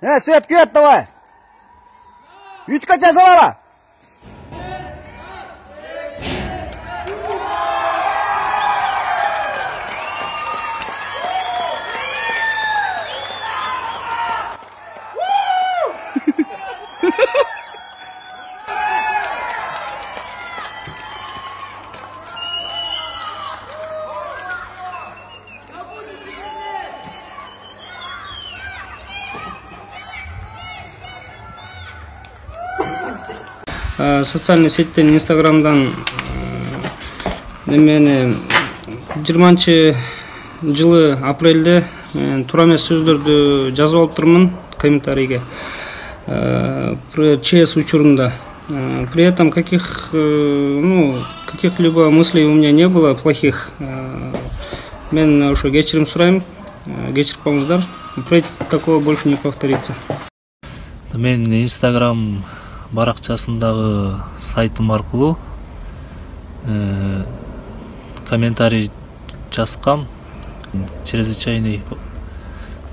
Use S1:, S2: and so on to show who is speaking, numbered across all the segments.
S1: Э, Свет, кет давай! Витька тебя завала! Э, социальный сеттен инстаграмдан немени э, жыйырманчы жылы апрелде мен э, туура эмес сөздөрдү жазып алыптырмын комментарийге чс учурунда при этом каких ну каких-либо мыслей у меня не было плохих мен ошо кечирим сурайм кечирип коюңуздар такого больше не повторится мен инстаграм баракчасындагы сайтым аркылуу э, комментарий жазқам чрезвычайный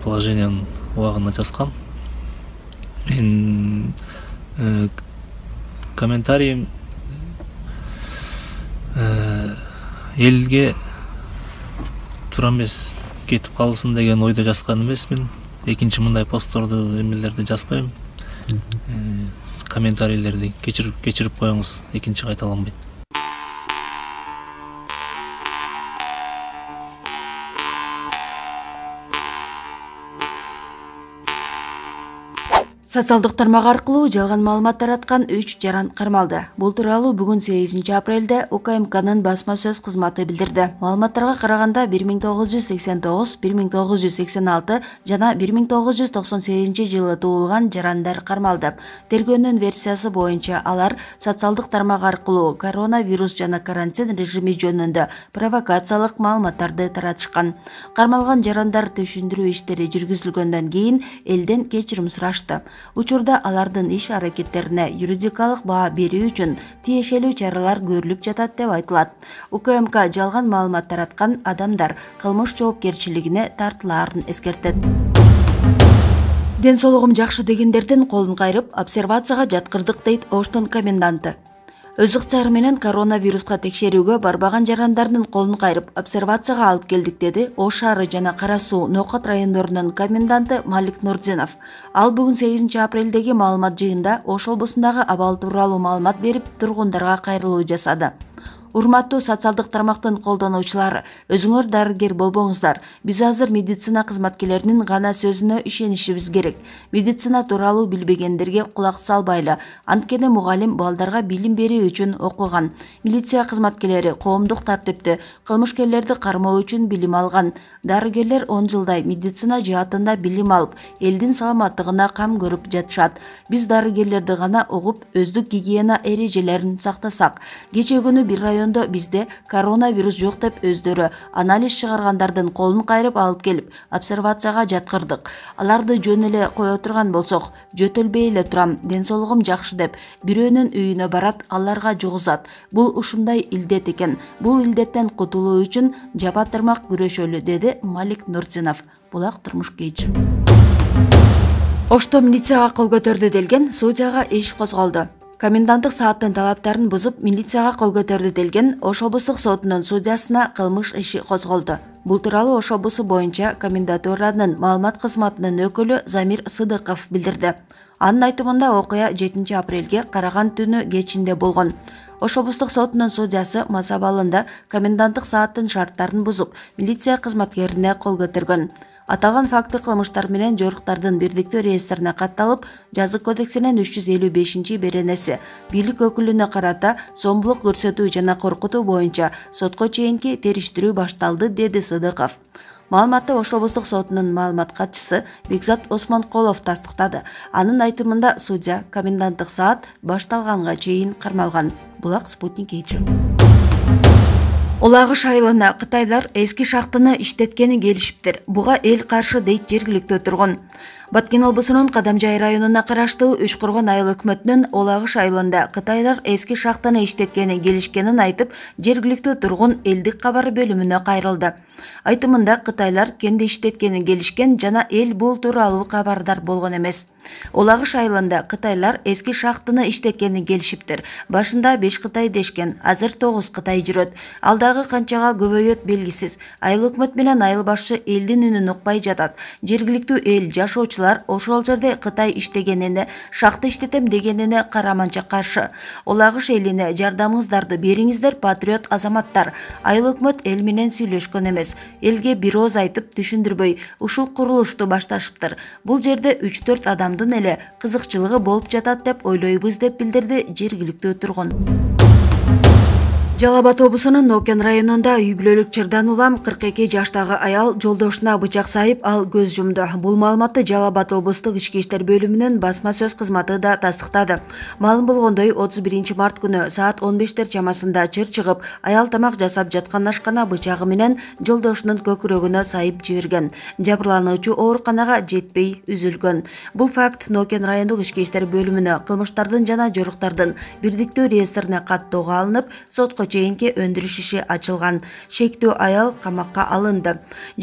S1: положениянын убагында жазсам мен ә, э, элге туура эмес кетип калсын деген ойдо жазган эмесмин экинчи мындай постторду эмелерди жазбайм комментарийлерді комментарийлерди кешіріп кечирип коюңуз экинчи кайталанбайт социалдык тармак аркылуу жалган маалымат тараткан үч жаран кармалды бул тууралуу бүгүн сегизинчи апрелде укмкнын басма сөз кызматы билдирди маалыматтарга караганда бир миң тогуз жүз сексен тогуз бир миң тогуз жүз сексен алты жана бир миң тогуз жүз токсон сегизинчи жылы туулган жарандар кармалды тергөөнүн версиясы боюнча алар социалдык тармак аркылуу коронавирус жана карантин режими жөнүндө провокациялык маалыматтарды таратышкан кармалган жарандар түшүндүрүү иштери жүргүзүлгөндөн кийин элден кечирим сурашты учурда алардын иш аракеттерине юридикалык баа берүү үчүн тиешелүү чаралар көрүлүп жатат деп айтылат укмк жалган маалымат тараткан адамдар кылмыш жоопкерчилигине тартылаарын эскертет ден соолугум жакшы дегендердин колун кайрып обсервацияга жаткырдык дейт оштун коменданты өз ыктыяры менен коронавируска текшерүүгө барбаган жарандардын колун кайрып обсервацияга алып келдик деди ош шаары жана кара суу ноокат райондорунун коменданты малик нурдинов ал бүгүн сегизинчи апрелдеги маалымат жыйында ош облусундагы абал тууралуу маалымат берип тургундарга кайрылуу жасады урматтуу социалдык тармактын колдонуучулары өзүңөр дарыгер болбоңуздар биз азыр медицина кызматкерлеринин гана сөзүнө ишенишибиз керек медицина тууралуу билбегендерге кулак салбайлы анткени мугалим балдарга билим берүү үчүн окуган милиция кызматкерлери коомдук тартипти кылмышкерлерди кармоо үчүн билим алган дарыгерлер 10 жылдай медицина жаатында билим алып элдин саламаттыгына кам көрүп жатышат биз дарыгерлерди гана угуп өздүк гигиена эрежелерин сактасак кечээ күнү бир район жөнүндө бизде коронавирус жок деп өздөрү анализ чыгаргандардын колун кайрып алып келип обсервацияга жаткырдык аларды жөн эле кое турган болсок жөтөлбөй эле турам ден соолугум жакшы деп бирөөнүн үйүнө барат аларга жугузат бул ушундай илдет экен бул илдеттен кутулуу үчүн жапа тырмак күрөшөлү деди малик нурдсинов булак турмуш kg ошто милицияга кол көтөрдү делген судьяга иш козголду коменданттық сааттын талаптарын бұзып милицияға қол көтерді делген ош облыстық сотунун судьясына кылмыш иши козголду бул тууралуу ош облусу боюнча комендатуранын маалымат кызматынын өкүлү замир сыдыков билдирди анын айтымында окуя жетинчи апрелге караган түнү кечинде болгон ош облустук сотунун судьясы мас абалында коменданттык сааттын шарттарын бузуп милиция кызматкерине кол көтөргөн аталган факты кылмыштар менен жоруктардын бирдиктүү реестрине катталып жазык кодексинин үч жүз элүү бешинчи беренеси бийлик өкүлүнө карата зомбулук көрсөтүү жана коркутуу боюнча сотко чейинки териштирүү башталды деди сыдықов маалыматты ош сотының сотунун маалымат катчысы бекзат осмонкулов тастықтады. анын айтымында судья коменданттык саат башталғанға чейін қармалған. Бұлақ спутник кейтші. Олағы шайлына Қытайлар әске шақтыны іштеткені келішіптір. Бұға эл қаршы дейт жергілікті тургун баткен облусунун кадамжай районуна караштуу үч коргон айыл өкмөтүнүн олагыш айылында кытайлар эски шахтаны иштеткени келишкенин айтып жергиликтүү тургун элдик кабар бөлүмүнө кайрылды айтымында кытайлар кенди иштеткени келишкен жана эл бул тууралуу кабардар болгон эмес олагыш айылында кытайлар эски шахтаны иштеткени келишиптир башында беш кытай дешкен азыр тогуз кытай жүрөт ал дагы канчага көбөйөт белгисиз айыл өкмөт менен айыл башчы элдин үнүн укпай жатат жергиликтүү эл жашоочу ошол жерде кытай иштегенине шахта иштетем дегенине караманча каршы улагыш элине жардамыңыздарды бериңиздер патриот азаматтар айыл өкмөт эл менен сүйлөшкөн эмес элге бир ооз айтып түшүндүрбөй ушул курулушту башташыптыр бул жерде үч төрт адамдын эле кызыкчылыгы болуп жатат деп ойлойбуз деп билдирди жергиликтүү тургун жалал абад облусунун нокен районунда үй бүлөлүк жырдан улам кырк эки аял жолдошуна бычак сайып ал көз жумду бул маалыматты жалал абад облустук ички иштер басма сөз кызматы да тастыктады маалым болгондой 31 биринчи март күнү саат он бештер чамасында чыр чыгып аял тамақ жасап жаткан ашкана бычагы менен жолдошунун көкүрөгүнө сайып жиберген жабырлануучу ооруканага жетпей үзүлгөн бұл факт нокен райондук ички иштер бөлүмүнө кылмыштардын жана жоруктардын бирдиктүү реестрине каттоого алынып сотко чейинки өндүрүш иши ачылган шектүү аял камакка алынды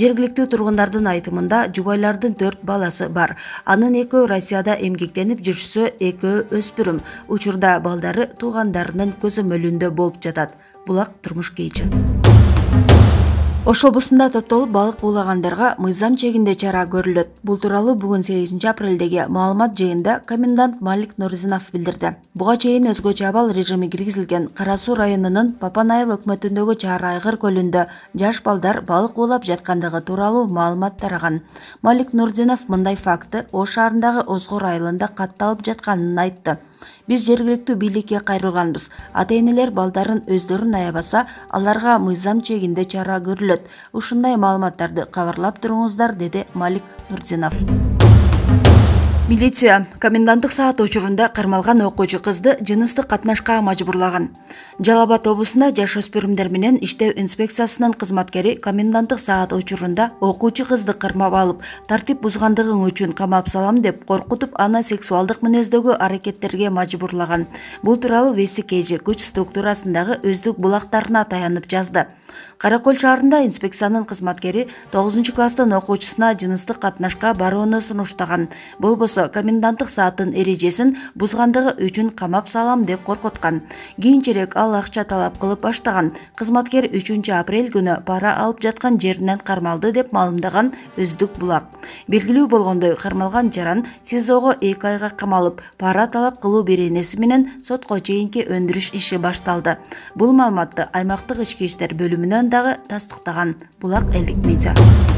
S1: жергиликтүү тургундардын айтымында жубайлардын төрт баласы бар анын экөө россияда эмгектенип жүрүшсө экөө өспүрүм учурда балдары туугандарынын көзөмөлүндө болуп жатат булак турмуш kg Ошол облусунда топтолуп балык уулагандарга мыйзам чегинде чара көрүлөт. Бул тууралуу бүгүн 8 апрелдеги маалымат жыйында комендант Малик Нурзинов билдирди. Буга чейин өзгөчө абал режими киргизилген Кара Суу районунун Папанайыл өкмөтүндөгү чара айгыр көлүндө жаш балдар балык уулап жаткандыгы тууралуу маалымат тараган. Малик Нурзинов мындай факты Ош шаарындагы Озгор айылында катталып жатканын айтты. биз жергиликтүү бийликке кайрылганбыз ата энелер балдарын өздөрүн аябаса аларга мыйзам чегинде чара көрүлөт ушундай маалыматтарды кабарлап туруңуздар деди малик нурдинов милиция коменданттык саат учурунда кармалган окуучу кызды жыныстык катнашка мажбурлаган жалал абад облусунда жаш өспүрүмдөр менен иштөө инспекциясынын кызматкери коменданттык саат учурунда окуучу кызды кармап алып тартип бузгандыгың үчүн камап салам деп коркутуп аны сексуалдык мүнөздөгү аракеттерге мажбурлаган бул тууралуу вести kg күч структурасындагы өздүк булактарына таянып жазды кара көл шаарында инспекциянын кызматкери тогузунчу класстын окуучусуна жыныстык катнашка барууну сунуштаган болбосо болсо коменданттык сааттын эрежесин бузгандыгы үчүн камап салам деп коркуткан кийинчерээк ал акча талап кылып баштаган кызматкер үчүнчү апрель күнү пара алып жаткан жеринен кармалды деп маалымдаган өздүк булак белгилүү болгондой кармалган жаран сизого эки айга камалып пара талап кылуу беренеси менен сотко чейинки өндүрүш иши башталды бул маалыматты аймактык ички иштер бөлүмүнөн дагы тастыктаган булак элдик медиа